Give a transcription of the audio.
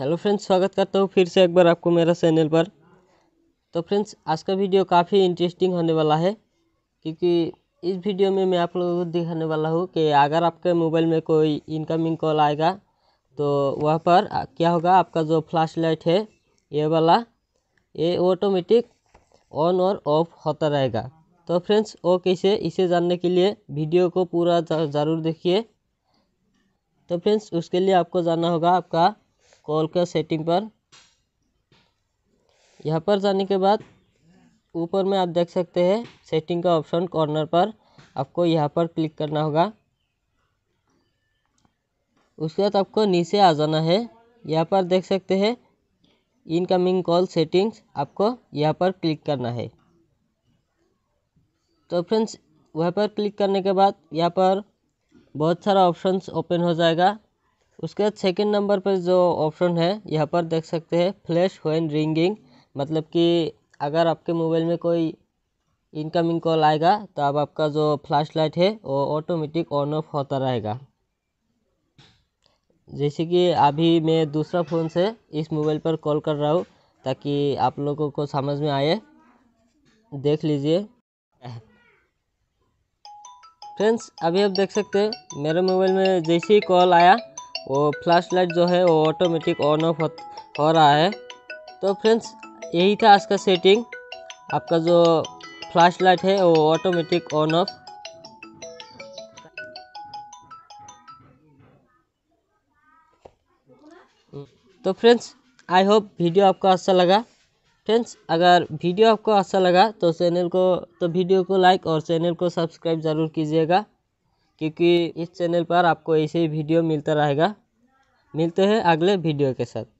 hello friends स्वागत करता हूँ फिर से एक बार आपको मेरा चैनल पर तो फ्रेंड्स आज का वीडियो काफ़ी इंटरेस्टिंग होने वाला है क्योंकि इस वीडियो में मैं आप लोगों को दिखाने वाला हूँ कि अगर आपके मोबाइल में कोई इनकमिंग कॉल आएगा तो वहाँ पर क्या होगा आपका जो फ्लैश लाइट है ये वाला ये ऑटोमेटिक ऑन और ऑफ होता रहेगा तो फ्रेंड्स वो कैसे इसे जानने के लिए वीडियो को पूरा ज़रूर देखिए तो फ्रेंड्स उसके लिए आपको जानना होगा आपका कॉल का सेटिंग पर यहाँ पर जाने के बाद ऊपर में आप देख सकते हैं सेटिंग का ऑप्शन कॉर्नर पर आपको यहाँ पर क्लिक करना होगा उसके बाद आपको नीचे आ जाना है यहाँ पर देख सकते हैं इनकमिंग कॉल सेटिंग्स आपको यहाँ पर क्लिक करना है तो फ्रेंड्स वहाँ पर क्लिक करने के बाद यहाँ पर बहुत सारा ऑप्शंस ओपन हो जाएगा उसके बाद सेकेंड नंबर पर जो ऑप्शन है यहाँ पर देख सकते हैं फ्लैश वैन रिंगिंग मतलब कि अगर आपके मोबाइल में कोई इनकमिंग कॉल आएगा तो अब आपका जो फ्लैश लाइट है वो ऑटोमेटिक ऑन ऑफ होता रहेगा जैसे कि अभी मैं दूसरा फ़ोन से इस मोबाइल पर कॉल कर रहा हूँ ताकि आप लोगों को समझ में आए देख लीजिए फ्रेंड्स अभी आप देख सकते हैं मेरे मोबाइल में जैसे ही कॉल आया वो फ्लैश लाइट जो है वो ऑटोमेटिक ऑन ऑफ हो, हो रहा है तो फ्रेंड्स यही था आज का सेटिंग आपका जो फ्लैश लाइट है वो ऑटोमेटिक ऑन ऑफ तो फ्रेंड्स आई होप वीडियो आपको अच्छा लगा फ्रेंड्स अगर वीडियो आपको अच्छा लगा तो चैनल को तो वीडियो को लाइक और चैनल को सब्सक्राइब ज़रूर कीजिएगा क्योंकि इस चैनल पर आपको ऐसे ही वीडियो मिलता रहेगा मिलते हैं अगले वीडियो के साथ